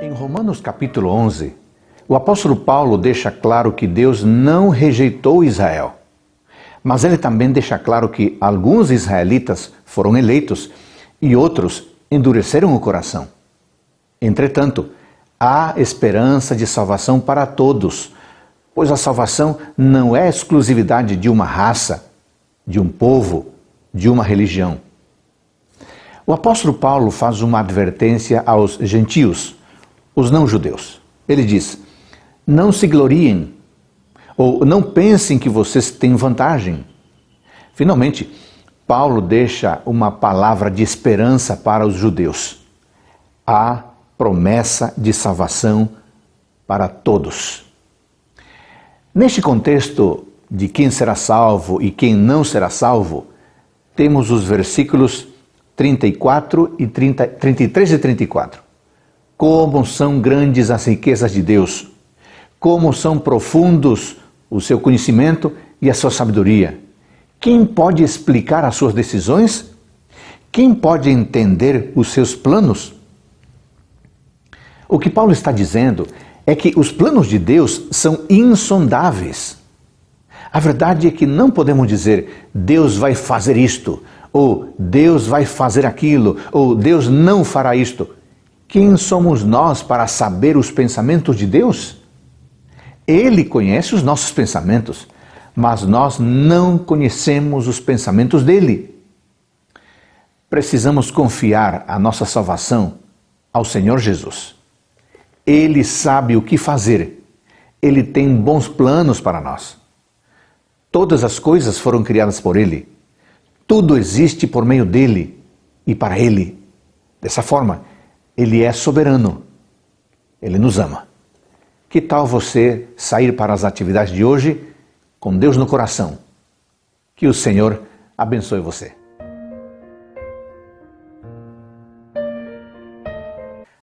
Em Romanos capítulo 11, o apóstolo Paulo deixa claro que Deus não rejeitou Israel. Mas ele também deixa claro que alguns israelitas foram eleitos e outros endureceram o coração. Entretanto, há esperança de salvação para todos, pois a salvação não é exclusividade de uma raça, de um povo, de uma religião. O apóstolo Paulo faz uma advertência aos gentios, os não-judeus. Ele diz: não se gloriem, ou não pensem que vocês têm vantagem. Finalmente, Paulo deixa uma palavra de esperança para os judeus. A promessa de salvação para todos. Neste contexto de quem será salvo e quem não será salvo, temos os versículos 34 e 30, 33 e 34. Como são grandes as riquezas de Deus! Como são profundos o seu conhecimento e a sua sabedoria! Quem pode explicar as suas decisões? Quem pode entender os seus planos? O que Paulo está dizendo é que os planos de Deus são insondáveis. A verdade é que não podemos dizer Deus vai fazer isto, ou Deus vai fazer aquilo, ou Deus não fará isto. Quem somos nós para saber os pensamentos de Deus? Ele conhece os nossos pensamentos, mas nós não conhecemos os pensamentos dele. Precisamos confiar a nossa salvação ao Senhor Jesus. Ele sabe o que fazer. Ele tem bons planos para nós. Todas as coisas foram criadas por ele. Tudo existe por meio dele e para ele. Dessa forma, ele é soberano. Ele nos ama. Que tal você sair para as atividades de hoje com Deus no coração? Que o Senhor abençoe você.